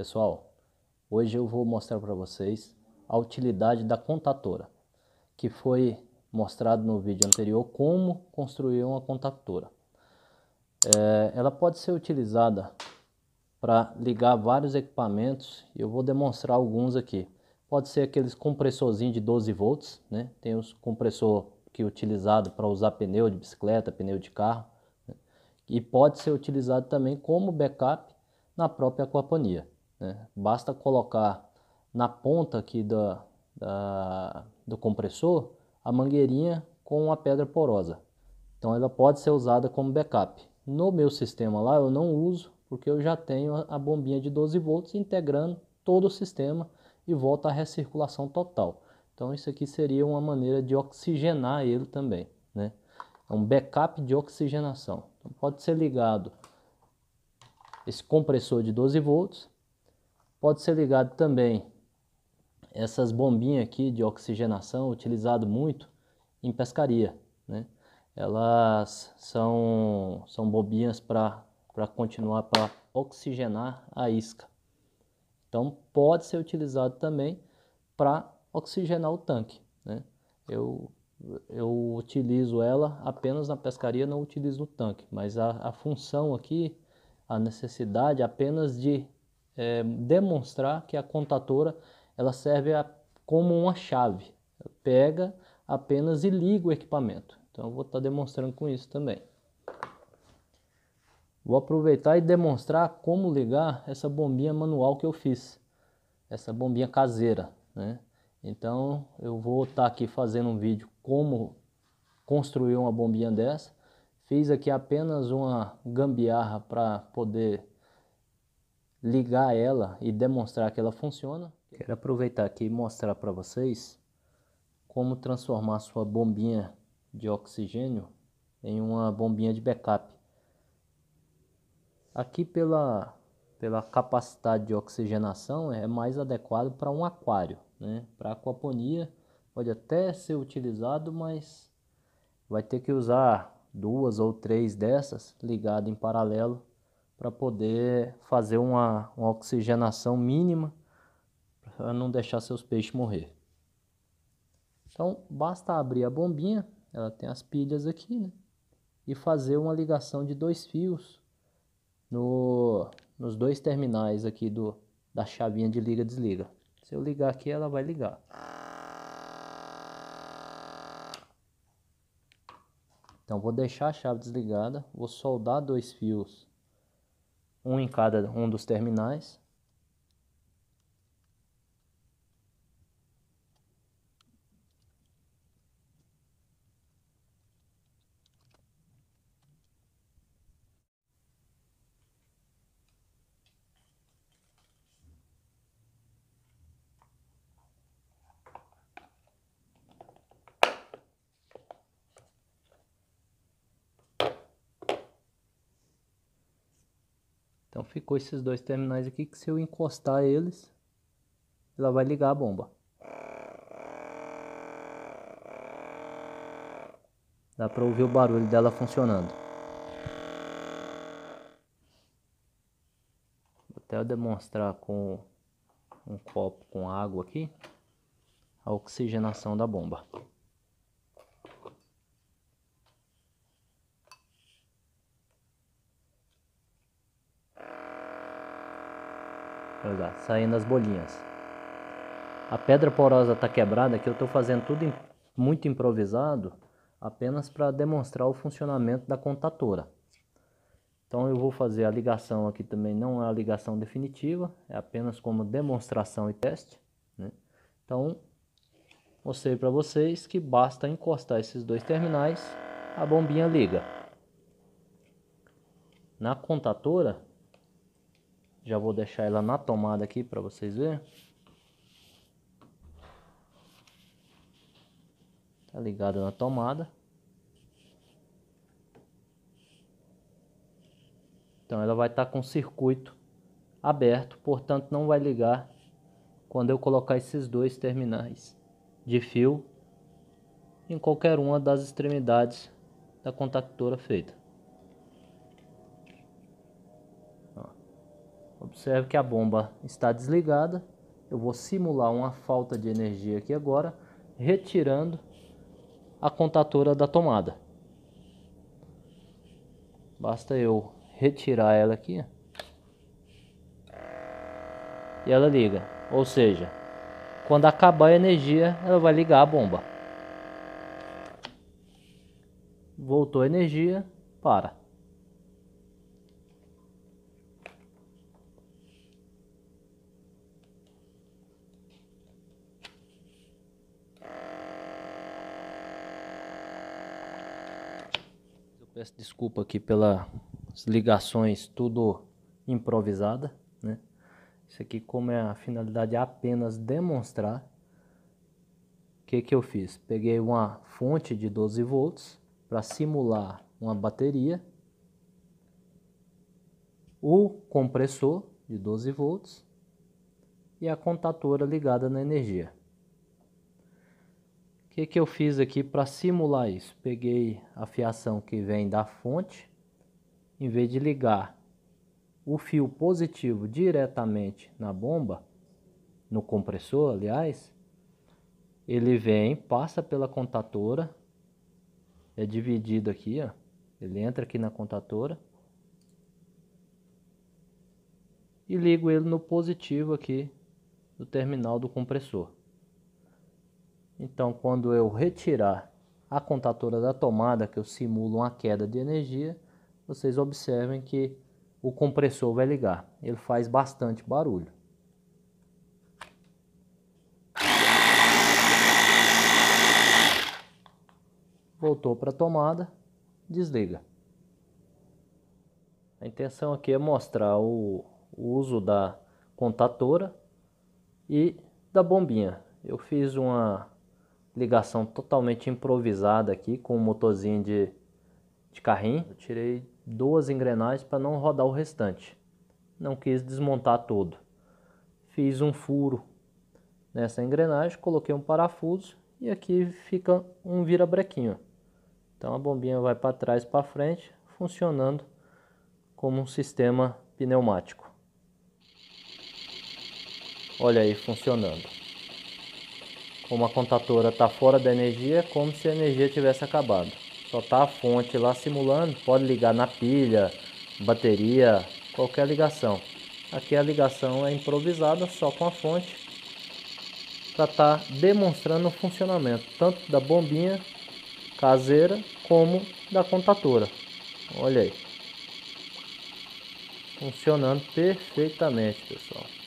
Pessoal, hoje eu vou mostrar para vocês a utilidade da contatora, que foi mostrado no vídeo anterior como construir uma contatora. É, ela pode ser utilizada para ligar vários equipamentos e eu vou demonstrar alguns aqui. Pode ser aqueles compressorzinhos de 12 volts, né? Tem os compressor que é utilizado para usar pneu de bicicleta, pneu de carro. Né? E pode ser utilizado também como backup na própria aquaponia. Né? Basta colocar na ponta aqui da, da, do compressor a mangueirinha com uma pedra porosa. Então ela pode ser usada como backup. No meu sistema lá eu não uso porque eu já tenho a bombinha de 12 volts integrando todo o sistema e volta à recirculação total. Então isso aqui seria uma maneira de oxigenar ele também, né? É um backup de oxigenação. Então, pode ser ligado esse compressor de 12 volts Pode ser ligado também essas bombinhas aqui de oxigenação, utilizado muito em pescaria, né? Elas são, são bobinhas para continuar para oxigenar a isca. Então pode ser utilizado também para oxigenar o tanque. Né? Eu, eu utilizo ela apenas na pescaria, não utilizo no tanque, mas a, a função aqui, a necessidade apenas de é, demonstrar que a contatora ela serve a, como uma chave. Pega apenas e liga o equipamento. Então eu vou estar tá demonstrando com isso também. Vou aproveitar e demonstrar como ligar essa bombinha manual que eu fiz. Essa bombinha caseira, né? Então eu vou estar tá aqui fazendo um vídeo como construir uma bombinha dessa. Fiz aqui apenas uma gambiarra para poder ligar ela e demonstrar que ela funciona, quero aproveitar aqui e mostrar para vocês como transformar sua bombinha de oxigênio em uma bombinha de backup. Aqui pela, pela capacidade de oxigenação é mais adequado para um aquário, né? para aquaponia pode até ser utilizado, mas vai ter que usar duas ou três dessas ligadas em paralelo para poder fazer uma, uma oxigenação mínima para não deixar seus peixes morrer. Então basta abrir a bombinha, ela tem as pilhas aqui, né? E fazer uma ligação de dois fios no, nos dois terminais aqui do, da chavinha de liga-desliga. Se eu ligar aqui, ela vai ligar. Então vou deixar a chave desligada, vou soldar dois fios um em cada um dos terminais. Então ficou esses dois terminais aqui que se eu encostar eles, ela vai ligar a bomba. Dá para ouvir o barulho dela funcionando. Vou até demonstrar com um copo com água aqui a oxigenação da bomba. Olha lá, saindo as bolinhas. A pedra porosa está quebrada, que eu estou fazendo tudo muito improvisado, apenas para demonstrar o funcionamento da contatora. Então eu vou fazer a ligação aqui também, não é a ligação definitiva, é apenas como demonstração e teste. Né? Então, mostrei para vocês que basta encostar esses dois terminais, a bombinha liga. Na contatora, já vou deixar ela na tomada aqui para vocês verem. Tá ligada na tomada. Então ela vai estar tá com circuito aberto, portanto não vai ligar quando eu colocar esses dois terminais de fio em qualquer uma das extremidades da contactora feita. Observe que a bomba está desligada. Eu vou simular uma falta de energia aqui agora, retirando a contatora da tomada. Basta eu retirar ela aqui. E ela liga. Ou seja, quando acabar a energia, ela vai ligar a bomba. Voltou a energia, para. Peço desculpa aqui pelas ligações tudo improvisada, né? Isso aqui como é a finalidade é apenas demonstrar o que que eu fiz. Peguei uma fonte de 12 volts para simular uma bateria, o compressor de 12 volts e a contatora ligada na energia que, que eu fiz aqui para simular isso? Peguei a fiação que vem da fonte, em vez de ligar o fio positivo diretamente na bomba, no compressor, aliás, ele vem, passa pela contatora, é dividido aqui, ó, ele entra aqui na contatora, e ligo ele no positivo aqui do terminal do compressor. Então, quando eu retirar a contatora da tomada, que eu simulo uma queda de energia, vocês observem que o compressor vai ligar. Ele faz bastante barulho. Voltou para a tomada, desliga. A intenção aqui é mostrar o uso da contatora e da bombinha. Eu fiz uma ligação totalmente improvisada aqui com um motorzinho de, de carrinho. Eu tirei duas engrenagens para não rodar o restante. Não quis desmontar todo. Fiz um furo nessa engrenagem, coloquei um parafuso e aqui fica um virabrequinho. Então a bombinha vai para trás para frente, funcionando como um sistema pneumático. Olha aí funcionando como a contatora está fora da energia, é como se a energia tivesse acabado. Só está a fonte lá simulando, pode ligar na pilha, bateria, qualquer ligação. Aqui a ligação é improvisada só com a fonte para estar tá demonstrando o funcionamento tanto da bombinha caseira como da contatora. Olha aí. Funcionando perfeitamente, pessoal.